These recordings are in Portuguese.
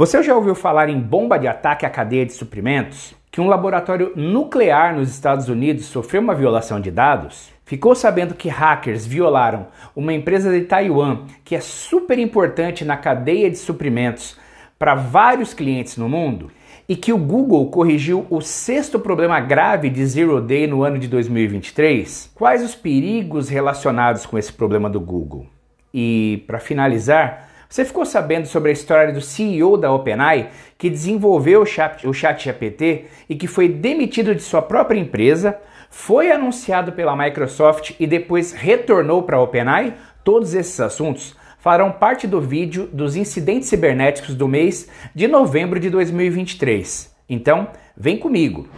Você já ouviu falar em bomba de ataque à cadeia de suprimentos? Que um laboratório nuclear nos Estados Unidos sofreu uma violação de dados? Ficou sabendo que hackers violaram uma empresa de Taiwan que é super importante na cadeia de suprimentos para vários clientes no mundo? E que o Google corrigiu o sexto problema grave de Zero Day no ano de 2023? Quais os perigos relacionados com esse problema do Google? E, para finalizar, você ficou sabendo sobre a história do CEO da OpenAI que desenvolveu o chat, GPT e que foi demitido de sua própria empresa, foi anunciado pela Microsoft e depois retornou para a OpenAI? Todos esses assuntos farão parte do vídeo dos incidentes cibernéticos do mês de novembro de 2023. Então, vem comigo!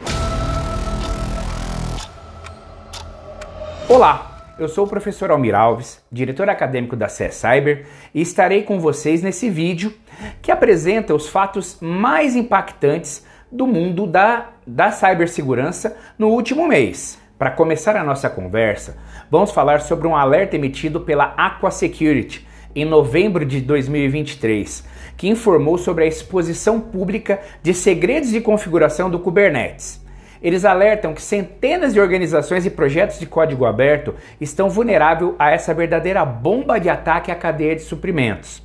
Olá! eu sou o professor Almir Alves, diretor acadêmico da CE Cyber, e estarei com vocês nesse vídeo que apresenta os fatos mais impactantes do mundo da, da cibersegurança no último mês. Para começar a nossa conversa, vamos falar sobre um alerta emitido pela Aqua Security em novembro de 2023, que informou sobre a exposição pública de segredos de configuração do Kubernetes. Eles alertam que centenas de organizações e projetos de código aberto estão vulneráveis a essa verdadeira bomba de ataque à cadeia de suprimentos.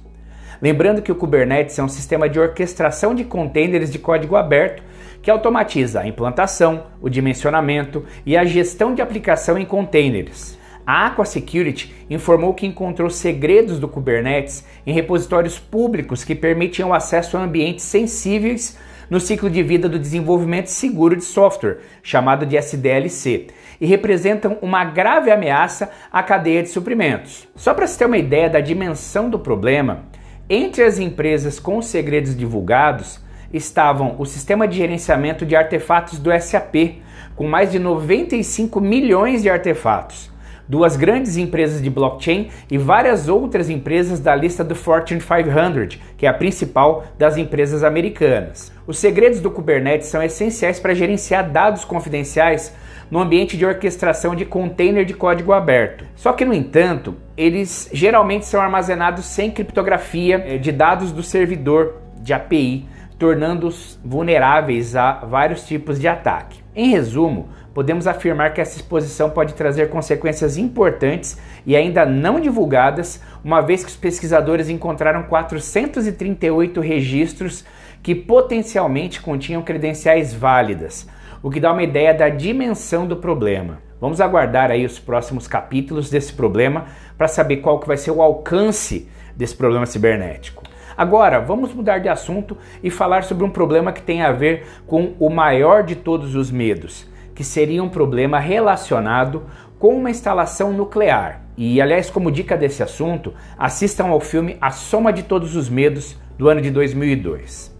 Lembrando que o Kubernetes é um sistema de orquestração de containers de código aberto que automatiza a implantação, o dimensionamento e a gestão de aplicação em containers. A Aqua Security informou que encontrou segredos do Kubernetes em repositórios públicos que permitiam acesso a ambientes sensíveis no ciclo de vida do desenvolvimento seguro de software, chamado de SDLC, e representam uma grave ameaça à cadeia de suprimentos. Só para se ter uma ideia da dimensão do problema, entre as empresas com segredos divulgados estavam o sistema de gerenciamento de artefatos do SAP, com mais de 95 milhões de artefatos duas grandes empresas de blockchain e várias outras empresas da lista do Fortune 500, que é a principal das empresas americanas. Os segredos do Kubernetes são essenciais para gerenciar dados confidenciais no ambiente de orquestração de container de código aberto. Só que, no entanto, eles geralmente são armazenados sem criptografia eh, de dados do servidor de API tornando-os vulneráveis a vários tipos de ataque. Em resumo, podemos afirmar que essa exposição pode trazer consequências importantes e ainda não divulgadas, uma vez que os pesquisadores encontraram 438 registros que potencialmente continham credenciais válidas, o que dá uma ideia da dimensão do problema. Vamos aguardar aí os próximos capítulos desse problema para saber qual que vai ser o alcance desse problema cibernético. Agora, vamos mudar de assunto e falar sobre um problema que tem a ver com o maior de todos os medos, que seria um problema relacionado com uma instalação nuclear. E aliás, como dica desse assunto, assistam ao filme A Soma de Todos os Medos, do ano de 2002.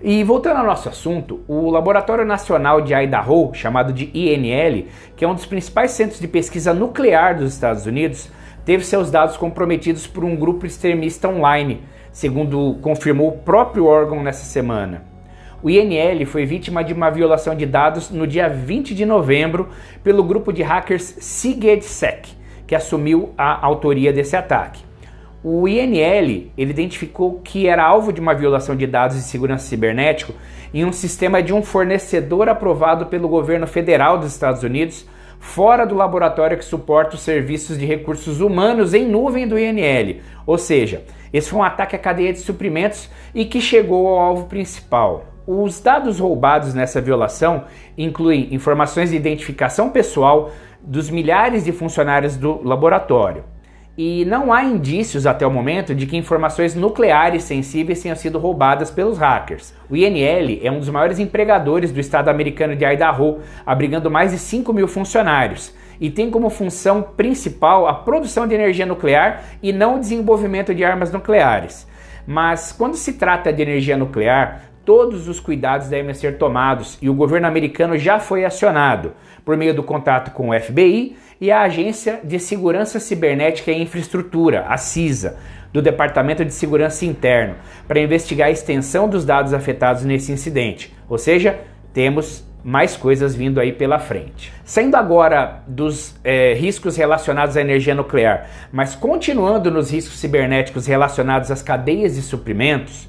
E voltando ao nosso assunto, o Laboratório Nacional de Idaho, chamado de INL, que é um dos principais centros de pesquisa nuclear dos Estados Unidos, teve seus dados comprometidos por um grupo extremista online segundo confirmou o próprio órgão nessa semana. O INL foi vítima de uma violação de dados no dia 20 de novembro pelo grupo de hackers SIGEDSEC, que assumiu a autoria desse ataque. O INL ele identificou que era alvo de uma violação de dados de segurança cibernético em um sistema de um fornecedor aprovado pelo governo federal dos Estados Unidos fora do laboratório que suporta os serviços de recursos humanos em nuvem do INL. Ou seja, esse foi um ataque à cadeia de suprimentos e que chegou ao alvo principal. Os dados roubados nessa violação incluem informações de identificação pessoal dos milhares de funcionários do laboratório, e não há indícios até o momento de que informações nucleares sensíveis tenham sido roubadas pelos hackers. O INL é um dos maiores empregadores do estado americano de Idaho, abrigando mais de 5 mil funcionários, e tem como função principal a produção de energia nuclear e não o desenvolvimento de armas nucleares. Mas quando se trata de energia nuclear, todos os cuidados devem ser tomados e o governo americano já foi acionado por meio do contato com o FBI e a Agência de Segurança Cibernética e Infraestrutura, a CISA, do Departamento de Segurança Interno, para investigar a extensão dos dados afetados nesse incidente. Ou seja, temos mais coisas vindo aí pela frente. Saindo agora dos é, riscos relacionados à energia nuclear, mas continuando nos riscos cibernéticos relacionados às cadeias de suprimentos,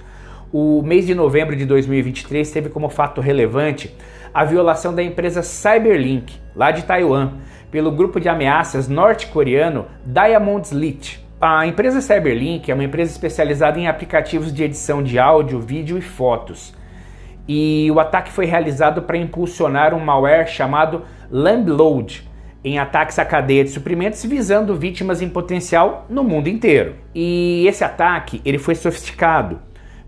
o mês de novembro de 2023 teve como fato relevante a violação da empresa Cyberlink, lá de Taiwan, pelo grupo de ameaças norte-coreano Diamond Slit. A empresa Cyberlink é uma empresa especializada em aplicativos de edição de áudio, vídeo e fotos. E o ataque foi realizado para impulsionar um malware chamado Lambload em ataques à cadeia de suprimentos visando vítimas em potencial no mundo inteiro. E esse ataque, ele foi sofisticado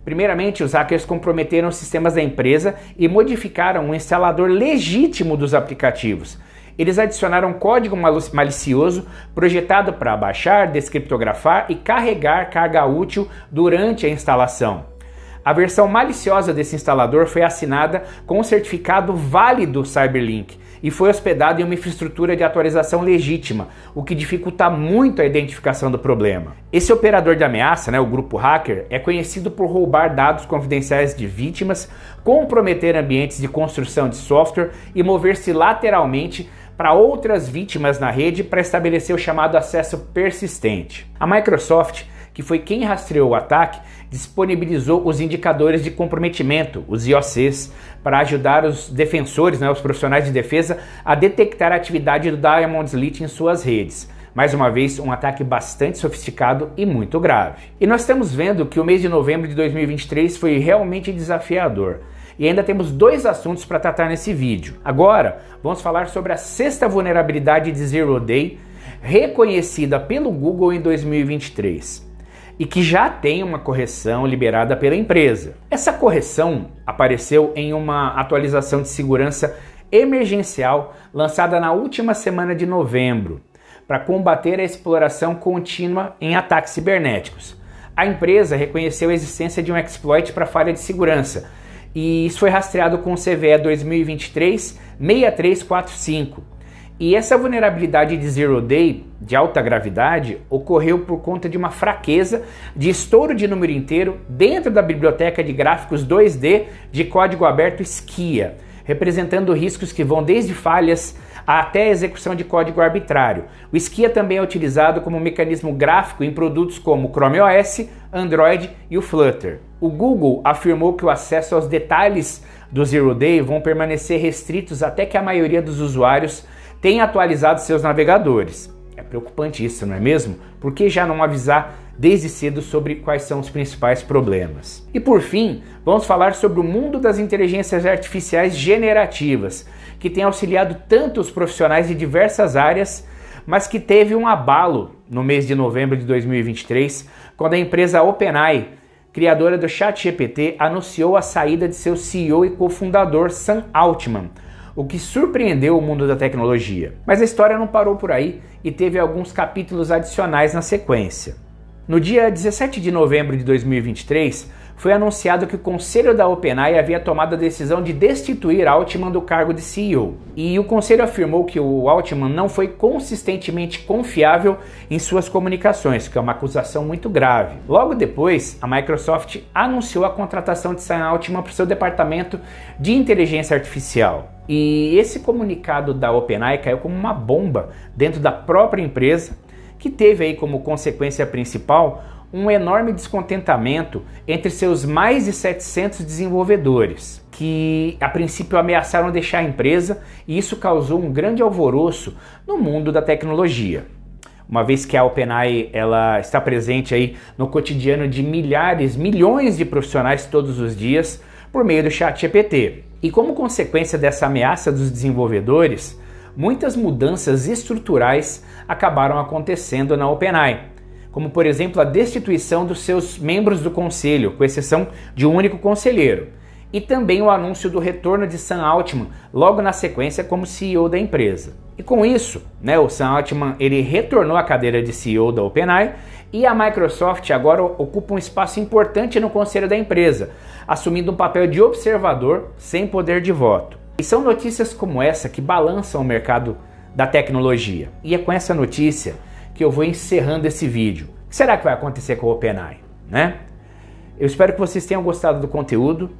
Primeiramente, os hackers comprometeram sistemas da empresa e modificaram o instalador legítimo dos aplicativos. Eles adicionaram código malicioso projetado para baixar, descriptografar e carregar carga útil durante a instalação. A versão maliciosa desse instalador foi assinada com o certificado válido Cyberlink, e foi hospedado em uma infraestrutura de atualização legítima, o que dificulta muito a identificação do problema. Esse operador de ameaça, né, o grupo hacker, é conhecido por roubar dados confidenciais de vítimas, comprometer ambientes de construção de software e mover-se lateralmente para outras vítimas na rede para estabelecer o chamado acesso persistente. A Microsoft que foi quem rastreou o ataque, disponibilizou os indicadores de comprometimento, os IOCs, para ajudar os defensores, né, os profissionais de defesa, a detectar a atividade do Diamond Slit em suas redes. Mais uma vez, um ataque bastante sofisticado e muito grave. E nós estamos vendo que o mês de novembro de 2023 foi realmente desafiador. E ainda temos dois assuntos para tratar nesse vídeo. Agora, vamos falar sobre a sexta vulnerabilidade de Zero Day, reconhecida pelo Google em 2023 e que já tem uma correção liberada pela empresa. Essa correção apareceu em uma atualização de segurança emergencial lançada na última semana de novembro para combater a exploração contínua em ataques cibernéticos. A empresa reconheceu a existência de um exploit para falha de segurança e isso foi rastreado com o CVE 2023 6345 e essa vulnerabilidade de zero day, de alta gravidade, ocorreu por conta de uma fraqueza de estouro de número inteiro dentro da biblioteca de gráficos 2D de código aberto Skia, representando riscos que vão desde falhas até a execução de código arbitrário. O Skia também é utilizado como mecanismo gráfico em produtos como Chrome OS, Android e o Flutter. O Google afirmou que o acesso aos detalhes do Zero Day vão permanecer restritos até que a maioria dos usuários tem atualizado seus navegadores. É preocupante isso, não é mesmo? Por que já não avisar desde cedo sobre quais são os principais problemas? E por fim, vamos falar sobre o mundo das inteligências artificiais generativas, que tem auxiliado tanto os profissionais de diversas áreas mas que teve um abalo no mês de novembro de 2023, quando a empresa OpenAI, criadora do ChatGPT, anunciou a saída de seu CEO e cofundador Sam Altman, o que surpreendeu o mundo da tecnologia. Mas a história não parou por aí e teve alguns capítulos adicionais na sequência. No dia 17 de novembro de 2023, foi anunciado que o conselho da OpenAI havia tomado a decisão de destituir Altman do cargo de CEO. E o conselho afirmou que o Altman não foi consistentemente confiável em suas comunicações, que é uma acusação muito grave. Logo depois, a Microsoft anunciou a contratação de Sam Altman para o seu departamento de inteligência artificial. E esse comunicado da OpenAI caiu como uma bomba dentro da própria empresa, que teve aí como consequência principal um enorme descontentamento entre seus mais de 700 desenvolvedores, que a princípio ameaçaram deixar a empresa, e isso causou um grande alvoroço no mundo da tecnologia. Uma vez que a OpenAI ela está presente aí no cotidiano de milhares, milhões de profissionais todos os dias por meio do chat GPT E como consequência dessa ameaça dos desenvolvedores, muitas mudanças estruturais acabaram acontecendo na OpenAI, como por exemplo a destituição dos seus membros do conselho, com exceção de um único conselheiro, e também o anúncio do retorno de Sam Altman logo na sequência como CEO da empresa. E com isso, né, o Sam Altman ele retornou à cadeira de CEO da OpenAI e a Microsoft agora ocupa um espaço importante no conselho da empresa, assumindo um papel de observador sem poder de voto. E são notícias como essa que balançam o mercado da tecnologia. E é com essa notícia que eu vou encerrando esse vídeo. O que será que vai acontecer com o OpenAI, né? Eu espero que vocês tenham gostado do conteúdo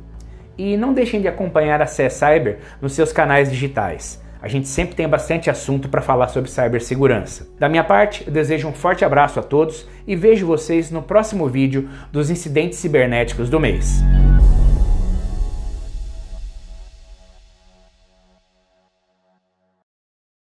e não deixem de acompanhar a CE Cyber nos seus canais digitais. A gente sempre tem bastante assunto para falar sobre cibersegurança. Da minha parte, eu desejo um forte abraço a todos e vejo vocês no próximo vídeo dos incidentes cibernéticos do mês.